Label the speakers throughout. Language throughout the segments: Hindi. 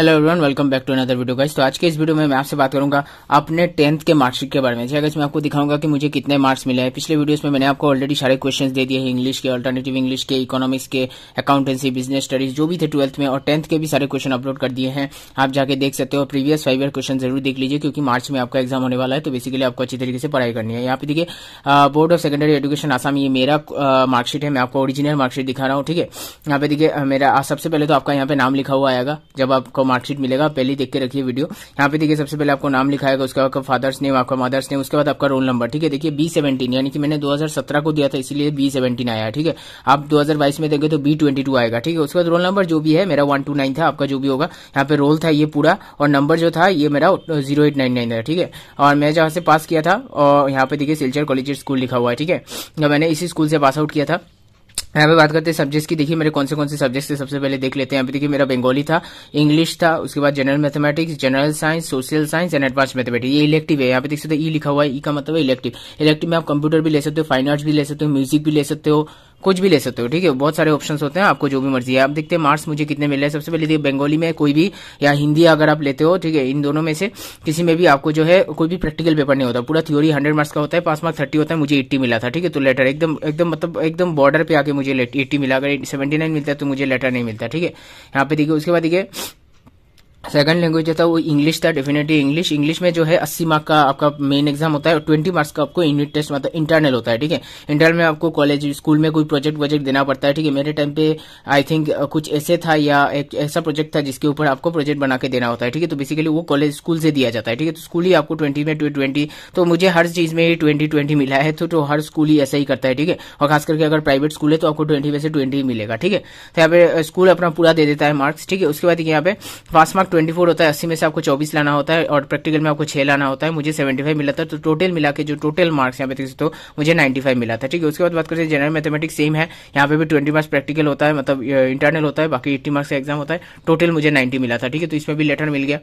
Speaker 1: hello everyone welcome back to another video guys तो आज के इस वीडियो में मैं आपसे बात करूंगा अपने टेंथ के मार्कशीट के बारे में जैसे मैं आपको दिखाऊंगा कि मुझे कितने मार्क्स मिले हैं पिछले वीडियोस में मैंने आपको ऑलरेडी सारे क्वेश्चंस दे दिए हैं इंग्लिश के अल्टरनेटिव इंग्लिश के इकोनॉमिक्स के अकाउंटेंसी बिजनेस स्टडीज जो भी थे ट्वेल्थ में और टेंथ के भी सारे क्वेश्चन अपलोड कर दिए हैं आप जाके देख सकते हो प्रीवियस फाइव ईयर क्वेश्चन जरूर देख लीजिए क्योंकि मार्च में आपका एग्जाम होने वाला है तो बेसिकली आपको अच्छी तरीके से पढ़ाई करनी है यहाँ पे देखिए board of secondary education Assam ये मेरा मार्कशीट है मैं आपको ओरिजिनल मार्कशीट दिखा रहा हूँ ठीक है यहाँ पे देखिए मेरा सबसे पहले तो आपका यहाँ पे नाम लिखा हुआ आएगा जब आपको मार्कशीट मिलेगा पहले देख के रखिए वीडियो यहाँ पे देखिए सबसे पहले आपको नाम है उसके बाद फादर्स नेम आपका मदर्स नेम उसके बाद आपका रोल नंबर ठीक है देखिए बी सेवेंटीन यानी कि मैंने 2017 को दिया था इसीलिए बी सेवेंटीन आया ठीक है आप 2022 में देंगे तो बी ट्वेंटी टू आएगा ठीक है उसके बाद रोल नंबर जो भी है मेरा वन टू नाइन था आपका जो भी होगा यहाँ पे रोल था ये पूरा और नंबर जो था ये मेरा जीरो एट नाइन नाइन था ठीक है और मैं जहाँ से पास किया था और यहाँ पे देखिए सिलचर कॉलेज स्कूल लिखा हुआ है ठीक है तो मैंने इसी स्कूल से पास आउट किया था यहाँ पे बात करते हैं सब्जेक्ट्स की देखिए मेरे कौन से कौन से सब्जेक्ट्स थे सबसे पहले देख लेते हैं यहाँ पे देखिए मेरा बंगाली था इंग्लिश था उसके बाद general mathematics general science social science and advance mathematics ये इलेक्टिव है यहाँ पे देख सकते हो ई e लिखा हुआ है ई e का मतलब इलेक्टिव इलेक्टिव में आप कंप्यूटर भी ले सकते हो फाइन आर्ट्स भी ले सकते हो म्यूजिक भी ले सकते हो कुछ भी ले सकते हो ठीक है बहुत सारे ऑप्शन होते हैं आपको जो भी मर्जी है आप देखते हैं मार्क्स मुझे कितने मिल रहे हैं सबसे पहले देखिए बंगाली में कोई भी या हिंदी अगर आप लेते हो ठीक है इन दोनों में से किसी में भी आपको जो है कोई भी प्रैक्टिकल पेपर नहीं होता पूरा थ्योरी हंड्रेड मार्क्स का होता है पास मार्क्स थर्टी होता है मुझे एट्टी मिला था ठीक है तो लेटर एकदम एकदम मतलब एकदम बॉर्डर पे आके मुझे एट्टी मिला अगर सेवेंटी मिलता है तो मुझे लेटर नहीं मिलता ठीक है यहाँ पे देखिए उसके बाद देखिए सेकंड लैंग्वेज जो था वो इंग्लिश था डेफिनेटली इंग्लिश इंग्लिश में जो है अस्सी मार्क का आपका मेन एग्जाम होता है और ट्वेंटी मार्क्स का आपको यूनिट टेस्ट मतलब इंटरनल होता है ठीक है इंटरनल में आपको कॉलेज स्कूल में कोई प्रोजेक्ट वोजेक्ट देना पड़ता है ठीक है मेरे टाइम पे आई थिंक कुछ ऐसे था या एक ऐसा प्रोजेक्ट था जिसके ऊपर आपको प्रोजेक्ट बना के देना होता है ठीक है तो बेसिकली वो कॉलेज स्कूल से दिया जाता है ठीक है तो स्कूल ही आपको ट्वेंटी में ट्वेंटी तो मुझे हर चीज में ट्वेंटी ट्वेंटी मिला है तो, तो हर स्कूल ही ऐसा ही करता है ठीक है और खास करके अगर प्राइवेट स्कूल है तो आपको ट्वेंटी में से ट्वेंटी मिलेगा ठीक है तो यहाँ पे स्कूल अपना पूरा दे देता है मार्क्स ठीक है उसके बाद यहाँ पे pass mark of twenty four होता है अस्सी में से आपको चौबीस लाना होता है और प्रैक्टिकल में आपको छह लाना होता है मुझे सेवेंटी फाइव मिला था तो टोटल मिला के जो टोटल मार्क्स यहाँ पे देख सकते हो मुझे नाइन्टी फाइव मिला था ठीक है उसके बाद बात करते हैं जनरल मैथमेटिक्स सेम है यहाँ पे भी ट्वेंटी मार्क्स प्रैक्टिकल होता है मतलब इंटरनल uh, होता है बाकी एट्टी मार्क्स का एग्जाम होता है टोटल मुझे नाइन्टी मिला था ठीक है तो इसमें भी लेटर मिल गया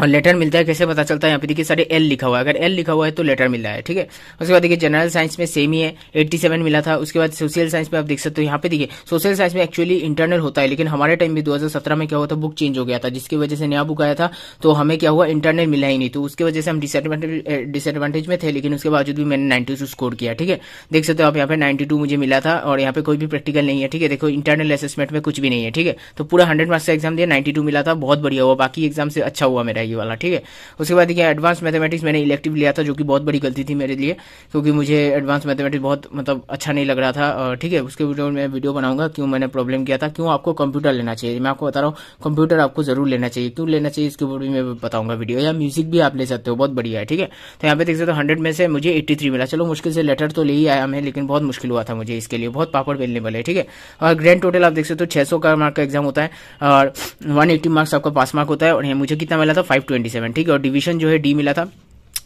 Speaker 1: और लेटर मिलता है कैसे पता चलता है यहाँ पे देखिए सारे एल लिखा हुआ है अगर एल लिखा हुआ है तो लेटर मिल रहा है ठीक है उसके बाद देखिए जनरल साइंस में सेम ही है 87 मिला था उसके बाद सोशल साइंस में आप देख सकते हो यहाँ पे देखिए सोशल साइंस में एक्चुअली इंटरनल होता है लेकिन हमारे टाइम में सत्रह में क्या हुआ था बुक चेंज हो गया था जिसकी वजह से नया बुक आया था तो हमें क्या हुआ इंटरनल मिला ही नहीं तो उसकी वजह से हम डिसएडवांटेज eh, में थे लेकिन उसके बावजूद भी मैंने नाइन्टी स्कोर किया ठीक है देख सकते हो आप यहाँ पे नाइन्टी मुझे मिला था और यहाँ पे कोई भी प्रैक्टिकल नहीं है ठीक है देखो इंटरनल असेसमेंट में कुछ भी नहीं है ठीक है तो पूरा हंड्रेड मार्क्स का एग्जाम दिया नाइन्टी मिला था बहुत बढ़िया हुआ बाकी एग्जाम से अच्छा हुआ मेरा है ये वाला ठीक है उसके बाद देखिए एडवांस मैथमेटिक्स मैंने इलेक्टिव लिया था जो कि बहुत बड़ी गलती थी मेरे लिए क्योंकि मुझे एडवांस मैथमेटिक्स बहुत मतलब अच्छा नहीं लग रहा था ठीक है उसके वीडियो में वीडियो बनाऊंगा क्यों मैंने प्रॉब्लम किया था क्यों आपको कंप्यूटर लेना चाहिए मैं आपको बता रहा हूँ कंप्यूटर आपको जरूर लेना चाहिए क्यों लेना चाहिए इसके ऊपर भी मैं बताऊंगा वीडियो या म्यूजिक भी आप ले सकते हो बहुत बढ़िया है ठीक है तो यहाँ पे देख सकते हो हंड्रेड में से मुझे एट्टी मिला चलो मुश्किल से लेटर तो ले ही आया हमें लेकिन बहुत मुश्किल हुआ था मुझे इसके लिए बहुत पापड़ मिलने वाले ठीक है और ग्रैंड टोटल आप देख सकते हो छह सौ का मार्क का एग्जाम होता है और वन मार्क्स आपका पास मार्क होता है और मुझे कितना मिला था 527 ट्वेंटी सेवन ठीक है और डिवीजन जो है डी मिला था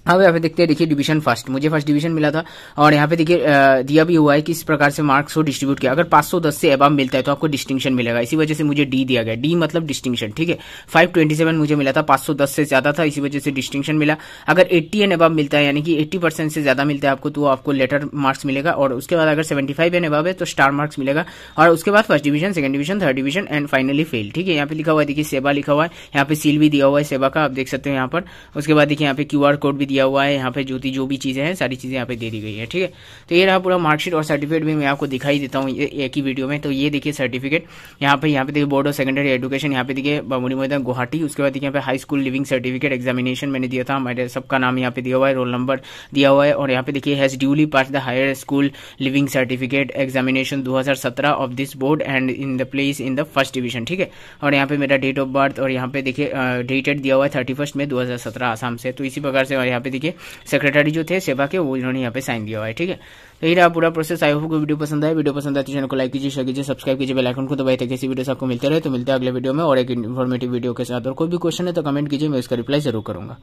Speaker 1: अब यहाँ पे देखते हैं देखिए डिवीजन फर्स्ट मुझे फर्स्ट डिवीजन मिला था और यहाँ पे देखिए दिया भी हुआ है किस प्रकार से मार्क्स को डिस्ट्रीब्यूट किया अगर 510 से एबाम मिलता है तो आपको डिस्टिंक्शन मिलेगा इसी वजह से मुझे डी दिया गया डी मतलब डिस्टिंक्शन ठीक है 527 मुझे मिला था 510 से ज्यादा था इसी वजह से डिस्टिंक्शन मिला अगर एट्टी एंड एबाब मिलता है यानी कि एट्टी से ज्यादा मिलता है आपको तो आपको लेटर मार्क्स मिलेगा और उसके बाद अगर सेवेंटी फाइव एंड एबाब है तो स्टार मार्क्स मिलेगा और उसके बाद first division second division third division and finally fail ठीक है यहाँ पे लिखा हुआ है देखिए सेवा लिखा हुआ है यहाँ पे सील भी दिया हुआ है सेवा का आप देख सकते हो यहाँ पर उसके बाद देखिए यहाँ पे क्यू कोड भी दिया दिया हुआ है यहाँ पे ज्योति जो भी चीज़ें हैं सारी चीज़ें यहाँ पे दे दी गई है ठीक है तो ये रहा पूरा मार्कशीट और सर्टिफिकेट भी मैं आपको दिखाई देता हूँ एक ही वीडियो में तो ये देखिए सर्टिफिकेट यहाँ पे यहाँ पे देखिए बोर्ड ऑफ सेकेंडरी एजुकेशन यहाँ पे देखिए बामुनी मैदान गुवाहाटी उसके बाद देखिए यहाँ पे high school leaving certificate examination मैंने दिया था मेरे सबका नाम यहाँ पे दिया हुआ है रोल नंबर दिया हुआ है और यहाँ पे देखिए has duly pass the higher school leaving certificate examination दो of this board and in the place in the first division ठीक है और यहाँ पे मेरा डेट ऑफ बर्थ और यहाँ पे देखिए डेटेड दिया हुआ है थर्टी में दो आसाम से तो इसी प्रकार से और यहाँ पे देखिए सेक्रेटरी जो थे सेवा के वो इन्होंने यहाँ पे साइन दिया हुआ है ठीक है तो ये रहा पूरा प्रोसेस आई होप को वीडियो पसंद आए वीडियो पसंद आती तो चैनल को लाइक कीजिए शेयर कीजिए सब्सक्राइब कीजिए बेलाइकन को दबाई तक किसी वीडियो से आपको मिलते रहे तो मिलते हैं अगले वीडियो में और एक इन्फॉर्मेटिव वीडियो के साथ और कोई भी क्वेश्चन है तो कमेंट कीजिए मैं उसका रिप्लाई जरूर करूंगा